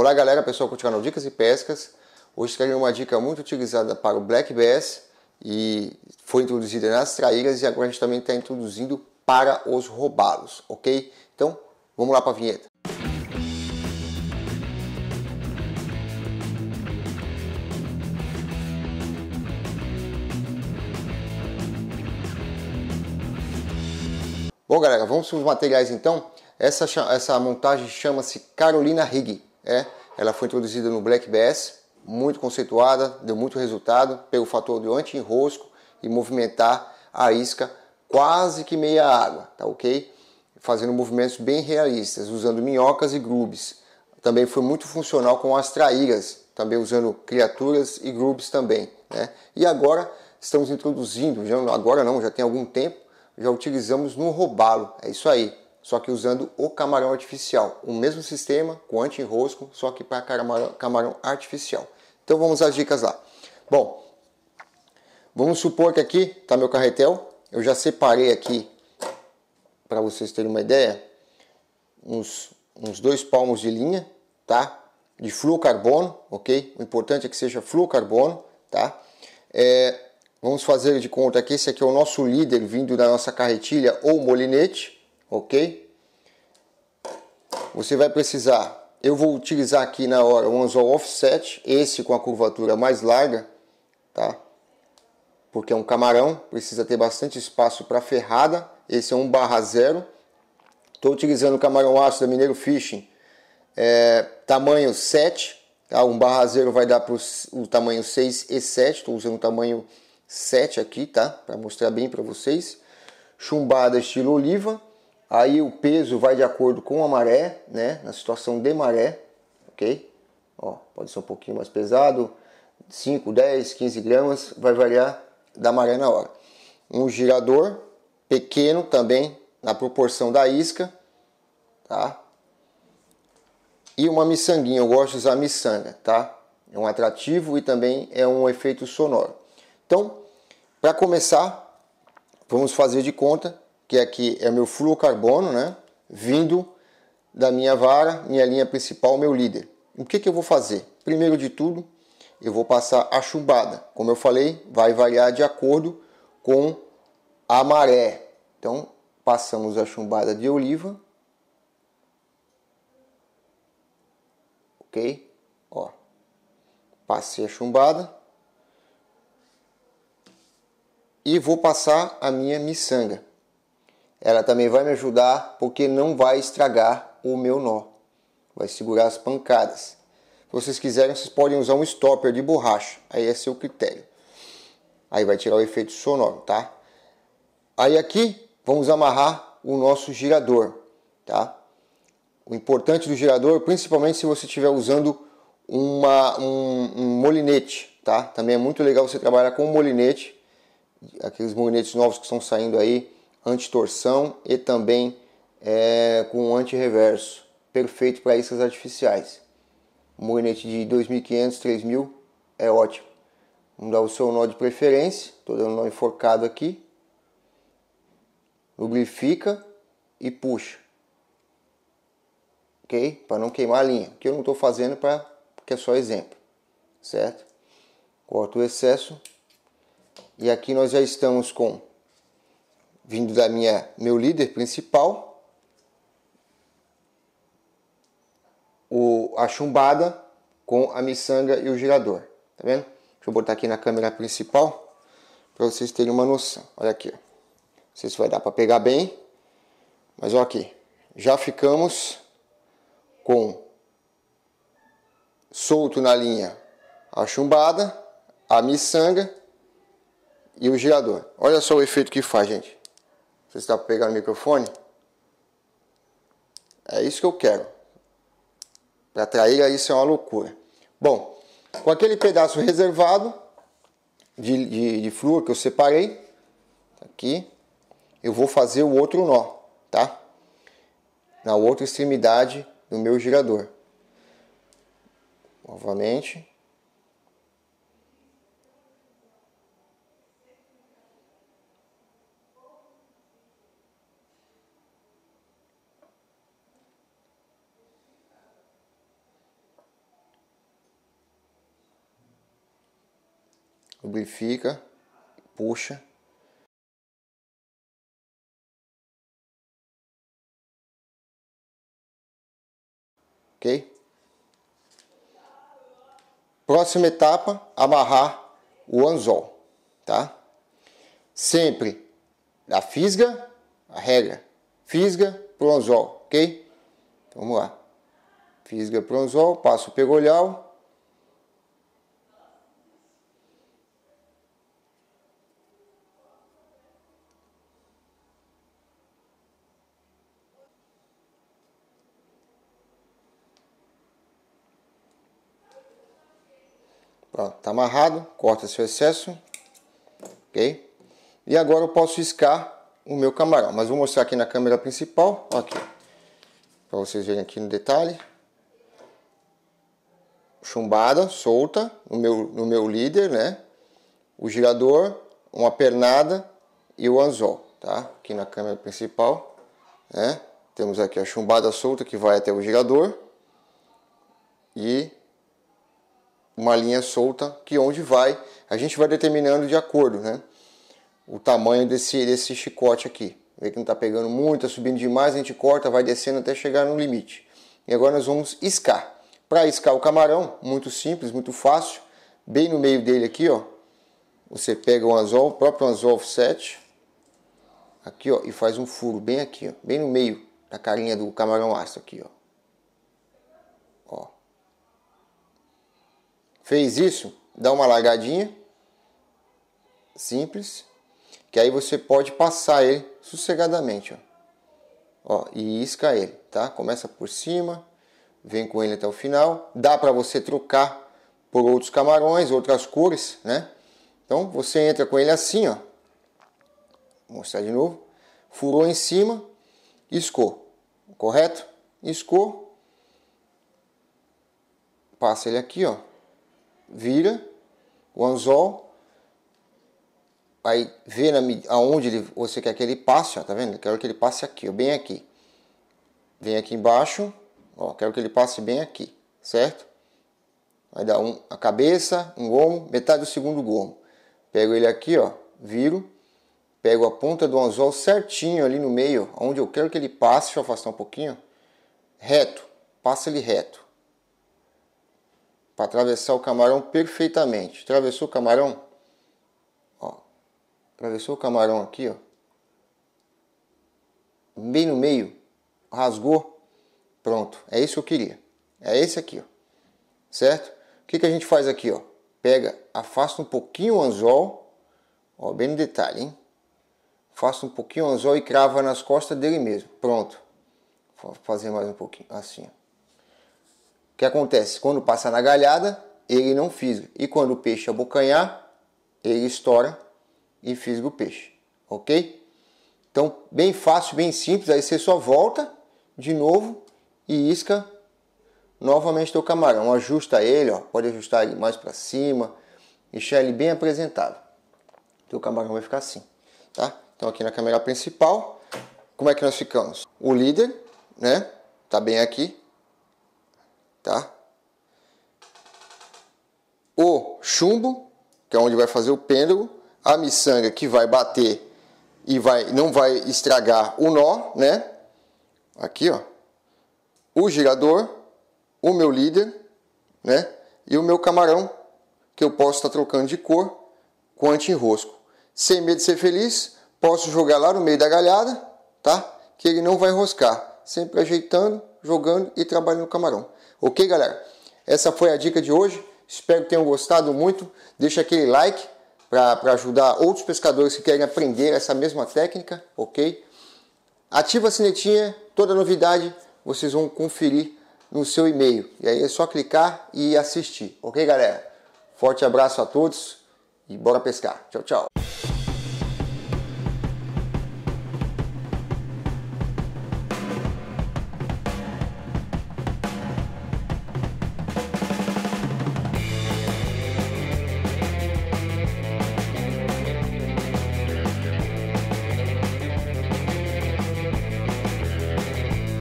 Olá galera, pessoal, com o canal Dicas e Pescas. Hoje trago uma dica muito utilizada para o Black Bass e foi introduzida nas traíras e agora a gente também está introduzindo para os robalos, ok? Então vamos lá para a vinheta. Bom galera, vamos para os materiais então. Essa, essa montagem chama-se Carolina Rig. É, ela foi introduzida no Black Bass, muito conceituada, deu muito resultado, pelo fator do anti-enrosco e movimentar a isca quase que meia água, tá ok? Fazendo movimentos bem realistas, usando minhocas e grubes. Também foi muito funcional com as traíras, também usando criaturas e grubes também, né? E agora estamos introduzindo, já, agora não, já tem algum tempo, já utilizamos no robalo, é isso aí só que usando o camarão artificial. O mesmo sistema com anti-enrosco, só que para camarão, artificial. Então vamos às dicas lá. Bom, vamos supor que aqui está meu carretel. Eu já separei aqui, para vocês terem uma ideia, uns, uns dois palmos de linha, tá? De fluocarbono, ok? O importante é que seja fluocarbono, tá? É, vamos fazer de conta que esse aqui é o nosso líder vindo da nossa carretilha ou molinete, ok? Você vai precisar, eu vou utilizar aqui na hora um anzol offset, esse com a curvatura mais larga, tá? Porque é um camarão, precisa ter bastante espaço para ferrada, esse é 1 barra 0. Estou utilizando o camarão aço da é Mineiro Fishing, é, tamanho 7, tá? 1 barra 0 vai dar para o tamanho 6 e 7, estou usando o tamanho 7 aqui, tá? Para mostrar bem para vocês. Chumbada estilo oliva, Aí o peso vai de acordo com a maré, né? Na situação de maré, ok? Ó, pode ser um pouquinho mais pesado, 5, 10, 15 gramas, vai variar da maré na hora. Um girador pequeno também, na proporção da isca, tá? E uma miçanguinha, eu gosto de usar miçanga, tá? É um atrativo e também é um efeito sonoro. Então, para começar, vamos fazer de conta que aqui é, é o meu carbono, né? Vindo da minha vara, minha linha principal, meu líder. O que, que eu vou fazer? Primeiro de tudo, eu vou passar a chumbada. Como eu falei, vai variar de acordo com a maré. Então, passamos a chumbada de oliva. Ok? Ó, passei a chumbada. E vou passar a minha miçanga ela também vai me ajudar porque não vai estragar o meu nó. Vai segurar as pancadas. Se vocês quiserem, vocês podem usar um stopper de borracha. Aí é seu critério. Aí vai tirar o efeito sonoro, tá? Aí aqui vamos amarrar o nosso girador, tá? O importante do girador, principalmente se você estiver usando uma, um, um molinete, tá? Também é muito legal você trabalhar com um molinete. Aqueles molinetes novos que estão saindo aí, antitorção e também é, com anti-reverso, perfeito para iscas artificiais. Um molinete de 2.500, 3.000 é ótimo. Vamos dar o seu nó de preferência, estou dando um nó enforcado aqui. Lubrifica e puxa. Ok? Para não queimar a linha, que eu não estou fazendo para porque é só exemplo, certo? Corta o excesso. E aqui nós já estamos com vindo da minha meu líder principal, o, a chumbada com a miçanga e o girador, tá vendo? Deixa eu botar aqui na câmera principal para vocês terem uma noção. Olha aqui, não sei se vai dar para pegar bem, mas olha aqui, já ficamos com solto na linha a chumbada, a miçanga e o girador. Olha só o efeito que faz, gente. Você está pegando o microfone? É isso que eu quero. Para traíra isso é uma loucura. Bom, com aquele pedaço reservado de, de, de flúor que eu separei, aqui, eu vou fazer o outro nó, tá? Na outra extremidade do meu girador. Novamente. lubrifica, puxa. Ok? Próxima etapa, amarrar o anzol, tá? Sempre da fisga, a regra, fisga pro anzol, ok? vamos lá. Fisga pro anzol, passo o pegolhal Pronto, tá amarrado, corta seu excesso, ok? E agora eu posso iscar o meu camarão, mas vou mostrar aqui na câmera principal, aqui, para vocês verem aqui no detalhe. Chumbada, solta, no meu, no meu líder, né? O girador, uma pernada e o anzol, tá? Aqui na câmera principal, né? Temos aqui a chumbada solta que vai até o girador. E uma linha solta que onde vai, a gente vai determinando de acordo, né? O tamanho desse, desse chicote aqui. Vê que não está pegando muito, tá subindo demais, a gente corta, vai descendo até chegar no limite. E agora nós vamos iscar. Para iscar o camarão, muito simples, muito fácil. Bem no meio dele aqui, ó. Você pega um anzol, o próprio anzol offset. Aqui, ó, e faz um furo bem aqui, ó. Bem no meio da carinha do camarão astro aqui, ó. Ó. Fez isso, dá uma largadinha, simples, que aí você pode passar ele sossegadamente, ó. Ó, e isca ele, tá? Começa por cima, vem com ele até o final. Dá para você trocar por outros camarões, outras cores, né? Então você entra com ele assim, ó. Vou mostrar de novo. Furou em cima, iscou, correto? Iscou. Passa ele aqui, ó vira o anzol, aí vê na, aonde ele, você quer que ele passe, ó, tá vendo? Eu quero que ele passe aqui, ó, bem aqui. Vem aqui embaixo, ó, quero que ele passe bem aqui, certo? Vai dar um, a cabeça, um gomo, metade do segundo gomo. Pego ele aqui, ó, viro, pego a ponta do anzol certinho ali no meio, onde eu quero que ele passe, deixa eu afastar um pouquinho, reto, passa ele reto para atravessar o camarão perfeitamente. Atravessou o camarão? Ó, atravessou o camarão aqui, ó. Bem no meio. Rasgou. Pronto. É isso que eu queria. É esse aqui, ó. Certo? O que, que a gente faz aqui, ó? Pega, afasta um pouquinho o anzol. Ó, bem no detalhe, hein? Afasta um pouquinho o anzol e crava nas costas dele mesmo. Pronto. Vou fazer mais um pouquinho. Assim, ó que acontece? Quando passa na galhada, ele não fisga. E quando o peixe abocanhar, ele estoura e fisga o peixe. Ok? Então, bem fácil, bem simples. Aí você só volta de novo e isca novamente o camarão. Então, ajusta ele, ó, pode ajustar ele mais para cima, deixar ele bem apresentável. Teu camarão vai ficar assim, tá? Então aqui na câmera principal, como é que nós ficamos? O líder, né? Tá bem aqui, tá? O chumbo, que é onde vai fazer o pêndulo, a miçanga que vai bater e vai, não vai estragar o nó, né? Aqui, ó. O girador, o meu líder, né? E o meu camarão, que eu posso estar tá trocando de cor com anti-enrosco. Sem medo de ser feliz, posso jogar lá no meio da galhada, tá? Que ele não vai enroscar. Sempre ajeitando, jogando e trabalhando o camarão. Ok, galera? Essa foi a dica de hoje. Espero que tenham gostado muito. Deixa aquele like para ajudar outros pescadores que querem aprender essa mesma técnica, ok? Ativa a sinetinha, toda novidade vocês vão conferir no seu e-mail. E aí é só clicar e assistir, ok, galera? Forte abraço a todos e bora pescar. Tchau, tchau.